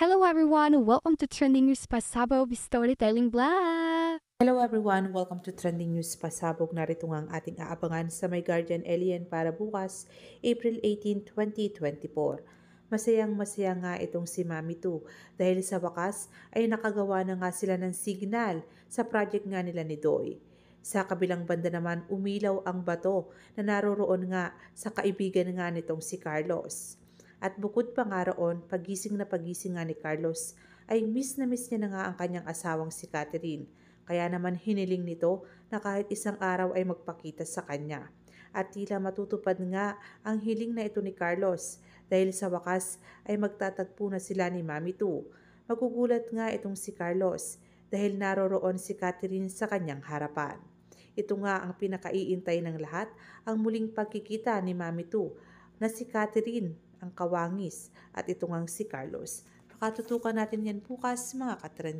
Hello everyone, welcome to Trending News Pasabog Storytelling Blab! Hello everyone, welcome to Trending News Pasabog. Narito nga ang ating aabangan sa My Guardian Alien para bukas, April 18, 2024. Masayang masaya nga itong si Mami 2 dahil sa wakas ay nakagawa na nga sila ng signal sa project nga nila ni Doy. Sa kabilang banda naman umilaw ang bato na naroroon nga sa kaibigan nga nitong si Carlos. At bukod pa nga roon, pagising na pagising nga ni Carlos ay miss na miss niya na nga ang kanyang asawang si Catherine. Kaya naman hiniling nito na kahit isang araw ay magpakita sa kanya. At tila matutupad nga ang hiling na ito ni Carlos dahil sa wakas ay magtatagpo na sila ni Mami Tu. Magugulat nga itong si Carlos dahil naroroon si Catherine sa kanyang harapan. Ito nga ang pinakaiintay ng lahat, ang muling pagkikita ni Mami Tu na si Catherine ang kawangis at itong ang si Carlos. Makatutukan natin yan bukas mga katrend.